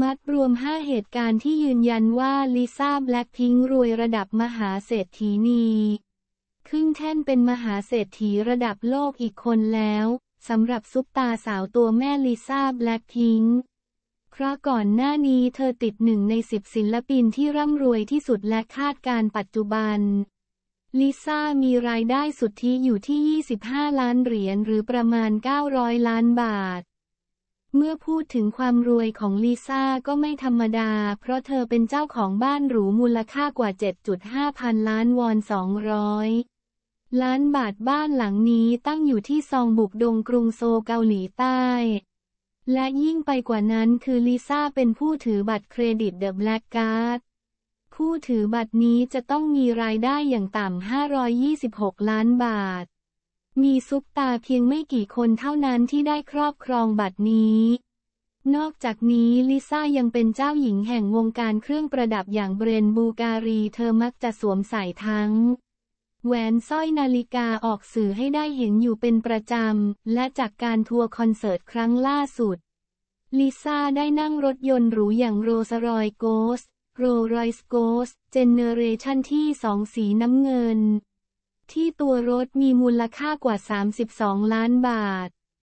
มัดรวม 5 เหตุการณ์ที่ยืนยันว่าลิซ่าแบล็กพิงรวยระดับมหาเศรษฐีนีขึ้นแท่นเป็นมหาเศรษฐีระดับโลกอีกคนแล้วสำหรับซุปตาสาวตัวแม่ลิซ่าแบล็กพิงเพราะก่อนหน้านี้เธอติดหนึ่งในสิบศิลปินที่ร่ำรวยที่สุดและคาดการปัจจุบันลิซ่ามีรายได้สุทธิอยู่ที่ 25 ล้านเหรียญหรือประมาณ 900 ล้านบาทเมื่อพูดถึงความรวยของลิซ่าก็ไม่ธรรมดา เพราะเธอเป็นเจ้าของบ้านหรูมูลค่ากว่า 7.5 พันล้านวอน 200 ล้านบาทบ้านหลังนี้ตั้งอยู่ที่ซองบุกดงกรุงโซเกาหลีใต้ และยิ่งไปกว่านั้นคือลิซ่าเป็นผู้ถือบัตรเครดิตเดอะแบล็กการ์ดผู้ถือบัตรนี้จะต้องมีรายได้อย่างต่ำ 526 ล้านบาทมีซุปตาเพียงไม่กี่คนเท่านั้นที่ได้ครอบครองบัตรนี้ นอกจากนี้ลิซ่ายังเป็นเจ้าหญิงแห่งวงการเครื่องประดับอย่างเบรนบูการีเธอมักจะสวมใส่ทั้ง แหวนสร้อยนาฬิกาออกสื่อให้ได้เห็นอยู่เป็นประจำ และจากการทัวร์คอนเสิร์ตครั้งล่าสุด ลิซ่าได้นั่งรถยนต์หรูอย่างโรสรอยโกสโรรอยส์โกสเจเนเรชันที่สองสีน้ำเงินที่ตัวรถมีมูลค่ากว่า 32 ล้านบาท